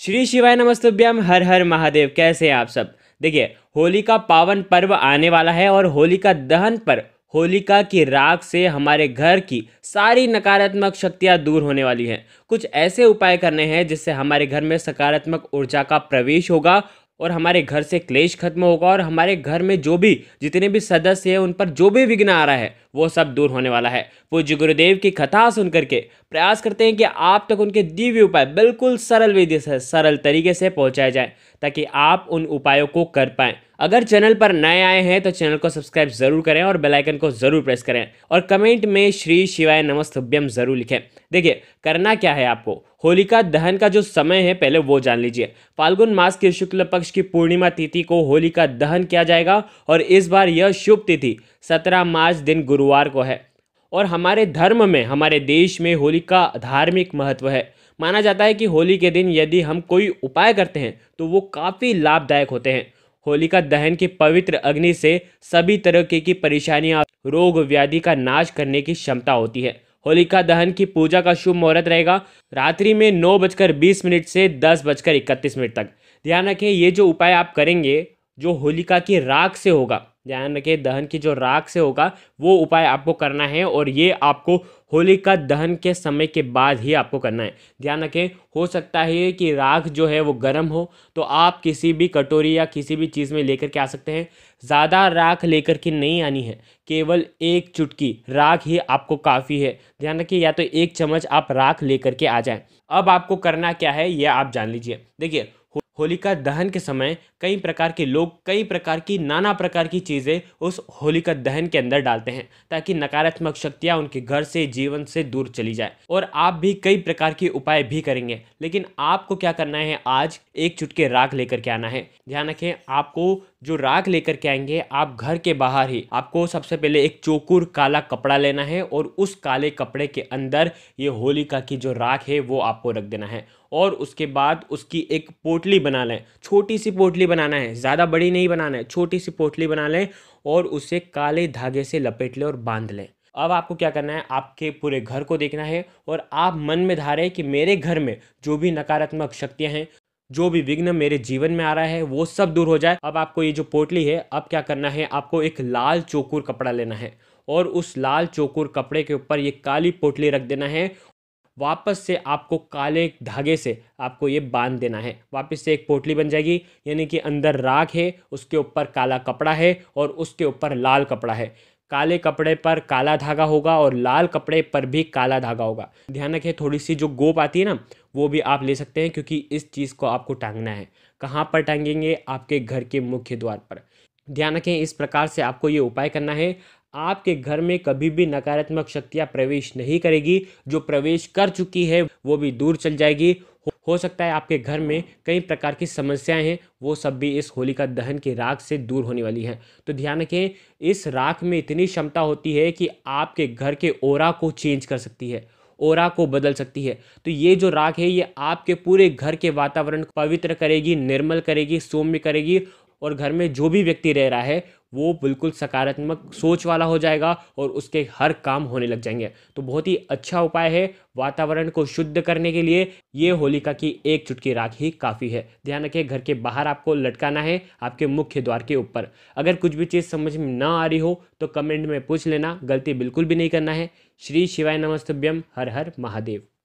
श्री शिवाय नमस्तुभ्यम हर हर महादेव कैसे हैं आप सब देखिए होली का पावन पर्व आने वाला है और होलिका दहन पर होलिका की राग से हमारे घर की सारी नकारात्मक शक्तियां दूर होने वाली हैं कुछ ऐसे उपाय करने हैं जिससे हमारे घर में सकारात्मक ऊर्जा का प्रवेश होगा और हमारे घर से क्लेश खत्म होगा और हमारे घर में जो भी जितने भी सदस्य हैं उन पर जो भी विघ्न आ रहा है वो सब दूर होने वाला है पूज्य गुरुदेव की कथा सुन करके प्रयास करते हैं कि आप तक उनके दिव्य उपाय बिल्कुल सरल विधि से सरल तरीके से पहुँचाए जाए ताकि आप उन उपायों को कर पाएँ अगर चैनल पर नए आए हैं तो चैनल को सब्सक्राइब जरूर करें और बेल आइकन को जरूर प्रेस करें और कमेंट में श्री शिवाय नमस्तभ्यम जरूर लिखें देखिए करना क्या है आपको होलिका दहन का जो समय है पहले वो जान लीजिए फाल्गुन मास के शुक्ल पक्ष की पूर्णिमा तिथि को होलिका दहन किया जाएगा और इस बार यह शुभ तिथि सत्रह मार्च दिन गुरुवार को है और हमारे धर्म में हमारे देश में होली का धार्मिक महत्व है माना जाता है कि होली के दिन यदि हम कोई उपाय करते हैं तो वो काफ़ी लाभदायक होते हैं होलिका दहन के पवित्र अग्नि से सभी तरह की परेशानियां रोग व्याधि का नाश करने की क्षमता होती है होलिका दहन की पूजा का शुभ मुहूर्त रहेगा रात्रि में नौ बजकर बीस मिनट से दस बजकर इकतीस मिनट तक ध्यान रखें ये जो उपाय आप करेंगे जो होलिका की राख से होगा ध्यान रखें दहन की जो राख से होगा वो उपाय आपको करना है और ये आपको होली का दहन के समय के बाद ही आपको करना है ध्यान रखें हो सकता है कि राख जो है वो गर्म हो तो आप किसी भी कटोरी या किसी भी चीज़ में लेकर के आ सकते हैं ज़्यादा राख लेकर के नहीं आनी है केवल एक चुटकी राख ही आपको काफ़ी है ध्यान रखिए या तो एक चम्मच आप राख लेकर के आ जाएं अब आपको करना क्या है ये आप जान लीजिए देखिए होलिका दहन के समय कई प्रकार के लोग कई प्रकार की नाना प्रकार की चीज़ें उस होलिका दहन के अंदर डालते हैं ताकि नकारात्मक शक्तियाँ उनके घर से जीवन से दूर चली जाए और आप भी कई प्रकार के उपाय भी करेंगे लेकिन आपको क्या करना है आज एक चुटके राख लेकर के आना है ध्यान रखें आपको जो राख लेकर के आएंगे आप घर के बाहर ही आपको सबसे पहले एक चोकुर काला कपड़ा लेना है और उस काले कपड़े के अंदर ये होलिका की जो राख है वो आपको रख देना है और उसके बाद उसकी एक पोटली बना लें छोटी सी पोटली बनाना है ज़्यादा बड़ी नहीं बनाना है छोटी सी पोटली बना लें और उसे काले धागे से लपेट लें और बांध लें अब आपको क्या करना है आपके पूरे घर को देखना है और आप मन में धारे कि मेरे घर में जो भी नकारात्मक शक्तियाँ हैं जो भी विघ्न मेरे जीवन में आ रहा है वो सब दूर हो जाए अब आपको ये जो पोटली है अब क्या करना है आपको एक लाल चोकुर कपड़ा लेना है और उस लाल चोकुर कपड़े के ऊपर ये काली पोटली रख देना है वापस से आपको काले धागे से आपको ये बांध देना है वापस से एक पोटली बन जाएगी यानी कि अंदर राख है उसके ऊपर काला कपड़ा है और उसके ऊपर लाल कपड़ा है काले कपड़े पर काला धागा होगा और लाल कपड़े पर भी काला धागा होगा ध्यान रखें थोड़ी सी जो गोप आती है ना वो भी आप ले सकते हैं क्योंकि इस चीज़ को आपको टांगना है कहाँ पर टांगेंगे आपके घर के मुख्य द्वार पर ध्यान रखें इस प्रकार से आपको ये उपाय करना है आपके घर में कभी भी नकारात्मक शक्तियाँ प्रवेश नहीं करेगी जो प्रवेश कर चुकी है वो भी दूर चल जाएगी हो सकता है आपके घर में कई प्रकार की समस्याएं हैं वो सब भी इस होलिका दहन के राख से दूर होने वाली हैं तो ध्यान रखें इस राख में इतनी क्षमता होती है कि आपके घर के ओरा को चेंज कर सकती है ओरा को बदल सकती है तो ये जो राख है ये आपके पूरे घर के वातावरण को पवित्र करेगी निर्मल करेगी सौम्य करेगी और घर में जो भी व्यक्ति रह रहा है वो बिल्कुल सकारात्मक सोच वाला हो जाएगा और उसके हर काम होने लग जाएंगे तो बहुत ही अच्छा उपाय है वातावरण को शुद्ध करने के लिए ये होलिका की एक चुटकी राख ही काफ़ी है ध्यान रखिए घर के बाहर आपको लटकाना है आपके मुख्य द्वार के ऊपर अगर कुछ भी चीज़ समझ में ना आ रही हो तो कमेंट में पूछ लेना गलती बिल्कुल भी नहीं करना है श्री शिवाय नमस्तभ्यम हर हर महादेव